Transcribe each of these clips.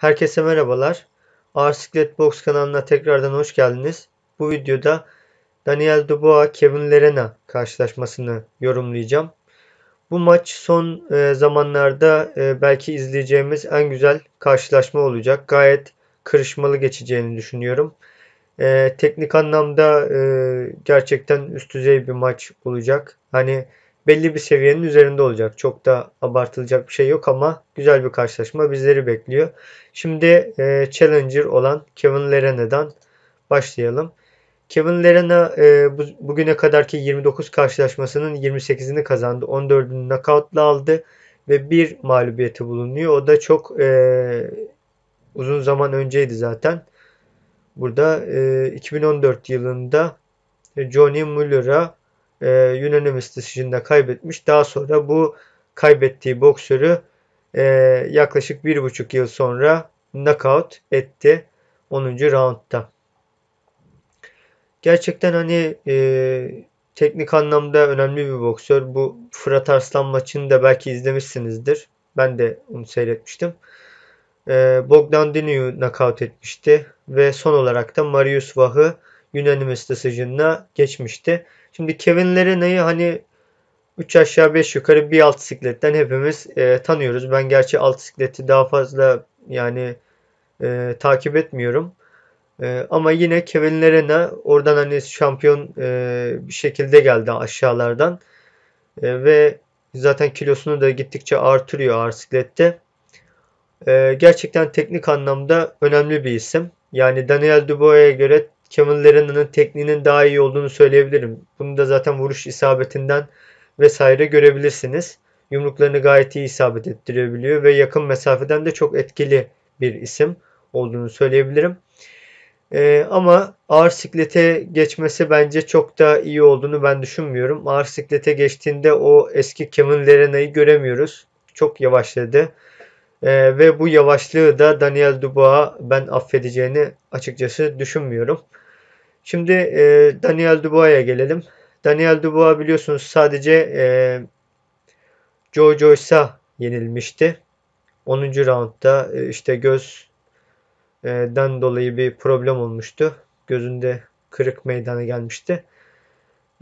Herkese merhabalar. Arsiklet Box kanalına tekrardan hoş geldiniz. Bu videoda Daniel Dubois Kevin Lerena karşılaşmasını yorumlayacağım. Bu maç son e, zamanlarda e, belki izleyeceğimiz en güzel karşılaşma olacak. Gayet kırışmalı geçeceğini düşünüyorum. E, teknik anlamda gerçekten üst düzey bir maç olacak. Hani belli bir seviyenin üzerinde olacak. Çok da abartılacak bir şey yok ama güzel bir karşılaşma bizleri bekliyor. Şimdi e, challenger olan Kevin Lerena'dan başlayalım. Kevin Lerena e, bu, bugüne kadarki 29 karşılaşmasının 28'ini kazandı. 14'ünü knockoutla aldı ve bir mağlubiyeti bulunuyor. O da çok e, uzun zaman önceydi zaten. Burada e, 2014 yılında Johnny Muller'a e, ee, Yunanistan dışında kaybetmiş. Daha sonra bu kaybettiği boksörü e, yaklaşık bir buçuk yıl sonra knockout etti 10. roundda. Gerçekten hani e, teknik anlamda önemli bir boksör. Bu Fırat Arslan maçını da belki izlemişsinizdir. Ben de onu seyretmiştim. E, Bogdan Dini'yi knockout etmişti ve son olarak da Marius Vah'ı Unanimous decision'la geçmişti. Şimdi Kevin Larina'yı hani 3 aşağı 5 yukarı bir alt sikletten hepimiz e, tanıyoruz. Ben gerçi alt sikleti daha fazla yani e, takip etmiyorum. E, ama yine Kevin Lerena oradan hani şampiyon e, bir şekilde geldi aşağılardan. E, ve zaten kilosunu da gittikçe artırıyor ağır siklette. E, gerçekten teknik anlamda önemli bir isim. Yani Daniel Dubois'a göre Kemal Lerena'nın tekniğinin daha iyi olduğunu söyleyebilirim. Bunu da zaten vuruş isabetinden vesaire görebilirsiniz. Yumruklarını gayet iyi isabet ettirebiliyor ve yakın mesafeden de çok etkili bir isim olduğunu söyleyebilirim. Ee, ama ağır siklete geçmesi bence çok da iyi olduğunu ben düşünmüyorum. Ağır siklete geçtiğinde o eski Kevin Lerena'yı göremiyoruz. Çok yavaşladı. E, ve bu yavaşlığı da Daniel Dubois'a ben affedeceğini açıkçası düşünmüyorum. Şimdi e, Daniel Dubois'a gelelim. Daniel Dubois biliyorsunuz sadece e, Joe Joyce'a yenilmişti. 10. roundda e, işte gözden dolayı bir problem olmuştu. Gözünde kırık meydana gelmişti.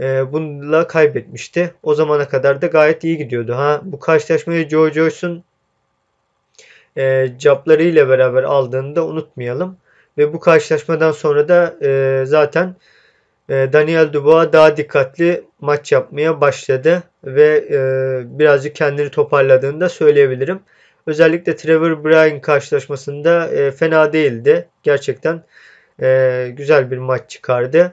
E, bununla kaybetmişti. O zamana kadar da gayet iyi gidiyordu. Ha bu karşılaşmayı Joe Joyce'un e, Jabları ile beraber aldığını da unutmayalım. Ve bu karşılaşmadan sonra da e, zaten e, Daniel Dubois daha dikkatli maç yapmaya başladı ve e, birazcık kendini toparladığını da söyleyebilirim. Özellikle Trevor Bryan karşılaşmasında e, fena değildi. Gerçekten e, güzel bir maç çıkardı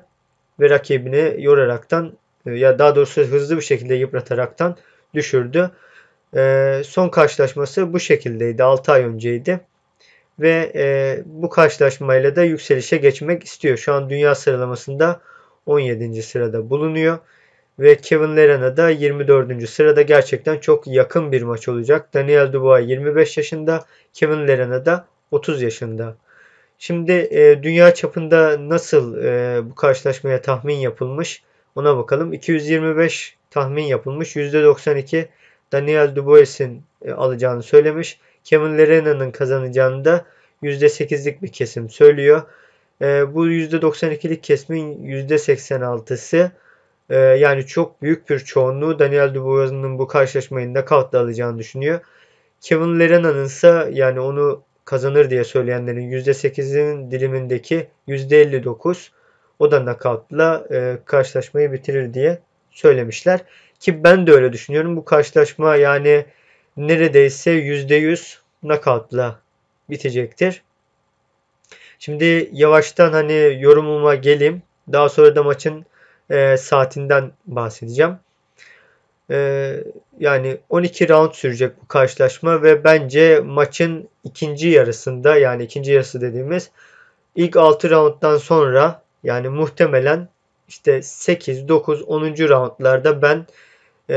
ve rakibini yoraraktan e, ya daha doğrusu hızlı bir şekilde yıprataraktan düşürdü. E, son karşılaşması bu şekildeydi. 6 ay önceydi. Ve e, bu karşılaşmayla da yükselişe geçmek istiyor. Şu an dünya sıralamasında 17. sırada bulunuyor. Ve Kevin Lerena da 24. sırada gerçekten çok yakın bir maç olacak. Daniel Dubois 25 yaşında, Kevin Lerena da 30 yaşında. Şimdi e, dünya çapında nasıl e, bu karşılaşmaya tahmin yapılmış ona bakalım. 225 tahmin yapılmış. %92 Daniel Dubois'in e, alacağını söylemiş. Kevin Lerena'nın kazanacağını da %8'lik bir kesim söylüyor. E, bu %92'lik kesimin %86'sı e, yani çok büyük bir çoğunluğu Daniel Dubois'un bu karşılaşmayı nakavtla alacağını düşünüyor. Kevin Lerena'nın ise yani onu kazanır diye söyleyenlerin %8'inin dilimindeki %59 o da nakavtla e, karşılaşmayı bitirir diye söylemişler. Ki ben de öyle düşünüyorum. Bu karşılaşma yani neredeyse %100 nakatla bitecektir. Şimdi yavaştan hani yorumuma geleyim. Daha sonra da maçın e, saatinden bahsedeceğim. E, yani 12 round sürecek bu karşılaşma ve bence maçın ikinci yarısında yani ikinci yarısı dediğimiz ilk 6 rounddan sonra yani muhtemelen işte 8, 9, 10. roundlarda ben e,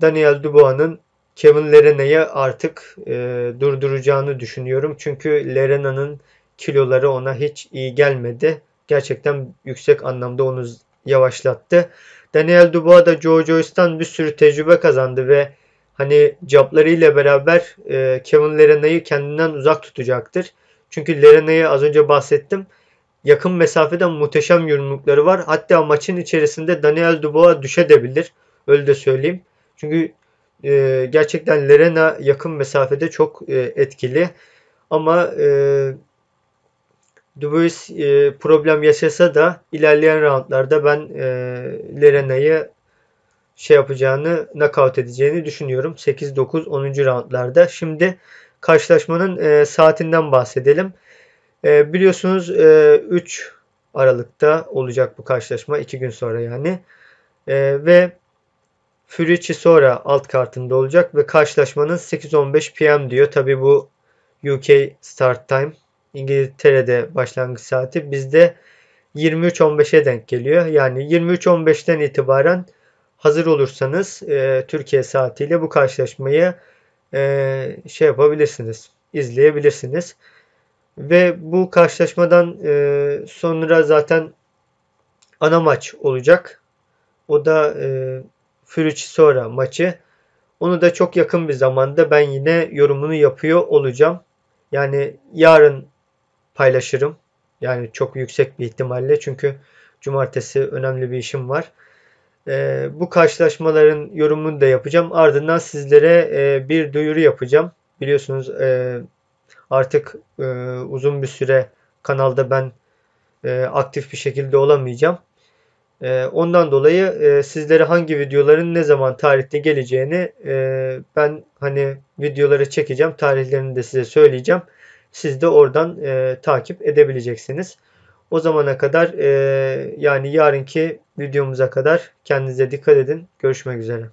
Daniel Dubois'ın Kevin Lerena'yı artık e, durduracağını düşünüyorum. Çünkü Lerena'nın kiloları ona hiç iyi gelmedi. Gerçekten yüksek anlamda onu yavaşlattı. Daniel Dubois da Joe Joyce'tan bir sürü tecrübe kazandı ve hani ile beraber e, Kevin Lerena'yı kendinden uzak tutacaktır. Çünkü Lerena'yı az önce bahsettim yakın mesafede muhteşem yumrukları var. Hatta maçın içerisinde Daniel Dubois düşe de bilir. Öyle de söyleyeyim. Çünkü e, gerçekten Lerena yakın mesafede çok e, etkili. Ama e, Dubois e, problem yaşasa da ilerleyen roundlarda ben e, Lerena'yı şey yapacağını, knockout edeceğini düşünüyorum. 8, 9, 10. roundlarda. Şimdi karşılaşmanın e, saatinden bahsedelim. E, biliyorsunuz e, 3 Aralık'ta olacak bu karşılaşma. 2 gün sonra yani. E, ve Furici sonra alt kartında olacak ve karşılaşmanın 8.15 pm diyor. Tabi bu UK start time. İngiltere'de başlangıç saati. Bizde 23.15'e denk geliyor. Yani 23.15'ten itibaren hazır olursanız e, Türkiye saatiyle bu karşılaşmayı e, şey yapabilirsiniz, izleyebilirsiniz. Ve bu karşılaşmadan e, sonra zaten ana maç olacak. O da e, Fürüç sonra maçı. Onu da çok yakın bir zamanda ben yine yorumunu yapıyor olacağım. Yani yarın paylaşırım. Yani çok yüksek bir ihtimalle. Çünkü cumartesi önemli bir işim var. E, bu karşılaşmaların yorumunu da yapacağım. Ardından sizlere e, bir duyuru yapacağım. Biliyorsunuz e, artık e, uzun bir süre kanalda ben e, aktif bir şekilde olamayacağım. E, ondan dolayı e, sizlere hangi videoların ne zaman tarihte geleceğini e, ben hani videoları çekeceğim. Tarihlerini de size söyleyeceğim. Siz de oradan e, takip edebileceksiniz. O zamana kadar e, yani yarınki videomuza kadar kendinize dikkat edin. Görüşmek üzere.